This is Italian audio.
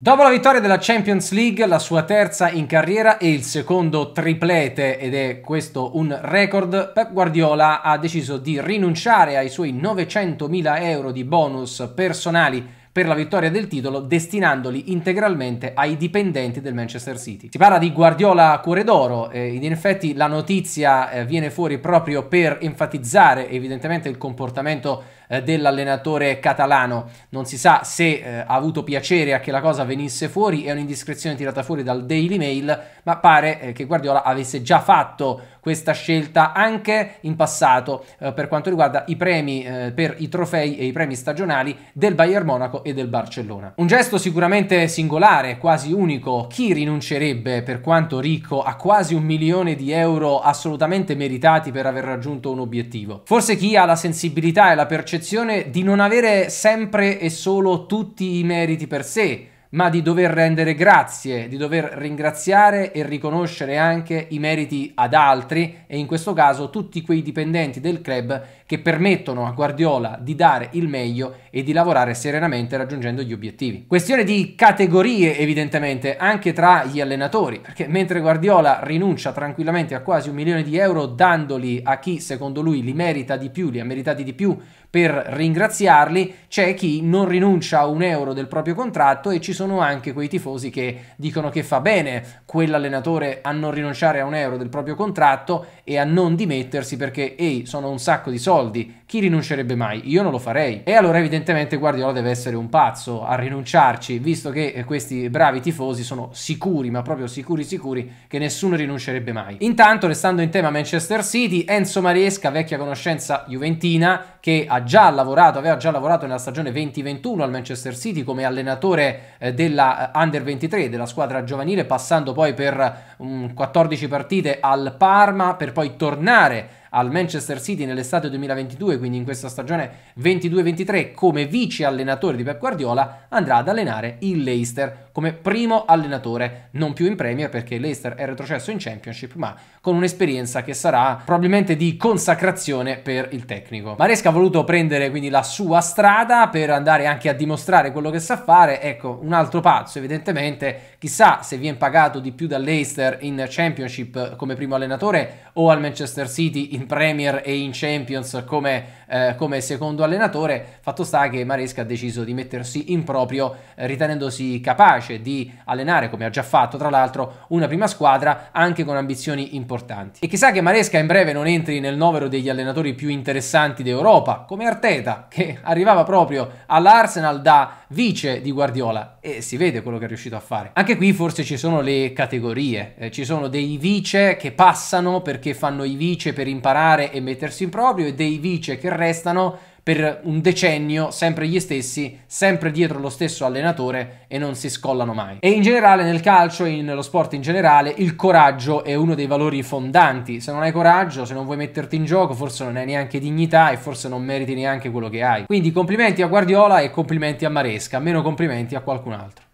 Dopo la vittoria della Champions League, la sua terza in carriera e il secondo triplete, ed è questo un record, Pep Guardiola ha deciso di rinunciare ai suoi 900.000 euro di bonus personali per la vittoria del titolo, destinandoli integralmente ai dipendenti del Manchester City. Si parla di Guardiola a Cuore d'Oro, ed in effetti la notizia eh, viene fuori proprio per enfatizzare evidentemente il comportamento eh, dell'allenatore catalano. Non si sa se eh, ha avuto piacere a che la cosa venisse fuori, è un'indiscrezione tirata fuori dal Daily Mail, ma pare eh, che Guardiola avesse già fatto questa scelta anche in passato eh, per quanto riguarda i premi eh, per i trofei e i premi stagionali del Bayern Monaco e del Barcellona. Un gesto sicuramente singolare, quasi unico, chi rinuncerebbe per quanto ricco a quasi un milione di euro assolutamente meritati per aver raggiunto un obiettivo? Forse chi ha la sensibilità e la percezione percezione di non avere sempre e solo tutti i meriti per sé, ma di dover rendere grazie, di dover ringraziare e riconoscere anche i meriti ad altri e in questo caso tutti quei dipendenti del club che permettono a Guardiola di dare il meglio e di lavorare serenamente raggiungendo gli obiettivi. Questione di categorie evidentemente anche tra gli allenatori, perché mentre Guardiola rinuncia tranquillamente a quasi un milione di euro dandoli a chi secondo lui li merita di più, li ha meritati di più per ringraziarli, c'è chi non rinuncia a un euro del proprio contratto e ci sono anche quei tifosi che dicono che fa bene quell'allenatore a non rinunciare a un euro del proprio contratto e a non dimettersi perché ehi, sono un sacco di soldi, chi rinuncerebbe mai? Io non lo farei. E allora evidentemente Guardiola deve essere un pazzo a rinunciarci, visto che eh, questi bravi tifosi sono sicuri, ma proprio sicuri sicuri che nessuno rinuncerebbe mai. Intanto, restando in tema Manchester City, Enzo Maresca, vecchia conoscenza juventina che ha già lavorato, aveva già lavorato nella stagione 2021 al Manchester City come allenatore eh, della eh, Under 23 della squadra giovanile, passando poi per 14 mm, partite al Parma per poi tornare al Manchester City nell'estate 2022, quindi in questa stagione 22-23 come vice allenatore di Pep Guardiola, andrà ad allenare il Leicester come primo allenatore, non più in Premier perché l'Eister è retrocesso in Championship, ma con un'esperienza che sarà probabilmente di consacrazione per il tecnico. Maresca ha voluto prendere quindi la sua strada per andare anche a dimostrare quello che sa fare, ecco un altro pazzo evidentemente, chissà se viene pagato di più dall'Eister in Championship come primo allenatore o al Manchester City in Premier e in Champions come, eh, come secondo allenatore, fatto sta che Maresca ha deciso di mettersi in proprio eh, ritenendosi capace capace di allenare, come ha già fatto tra l'altro, una prima squadra anche con ambizioni importanti. E chissà che Maresca in breve non entri nel novero degli allenatori più interessanti d'Europa, come Arteta, che arrivava proprio all'Arsenal da vice di Guardiola e si vede quello che è riuscito a fare. Anche qui forse ci sono le categorie, eh, ci sono dei vice che passano perché fanno i vice per imparare e mettersi in proprio e dei vice che restano per un decennio sempre gli stessi, sempre dietro lo stesso allenatore e non si scollano mai. E in generale nel calcio e nello sport in generale il coraggio è uno dei valori fondanti. Se non hai coraggio, se non vuoi metterti in gioco, forse non hai neanche dignità e forse non meriti neanche quello che hai. Quindi complimenti a Guardiola e complimenti a Maresca, meno complimenti a qualcun altro.